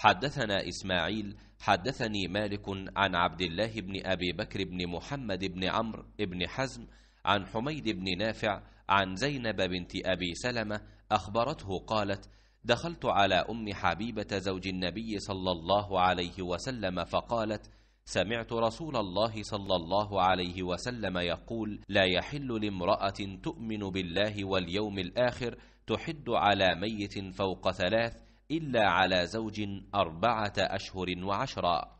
حدثنا إسماعيل حدثني مالك عن عبد الله بن أبي بكر بن محمد بن عمرو بن حزم عن حميد بن نافع عن زينب بنت أبي سلمة أخبرته قالت دخلت على أم حبيبة زوج النبي صلى الله عليه وسلم فقالت سمعت رسول الله صلى الله عليه وسلم يقول لا يحل لامرأة تؤمن بالله واليوم الآخر تحد على ميت فوق ثلاث إلا على زوج أربعة أشهر وعشرا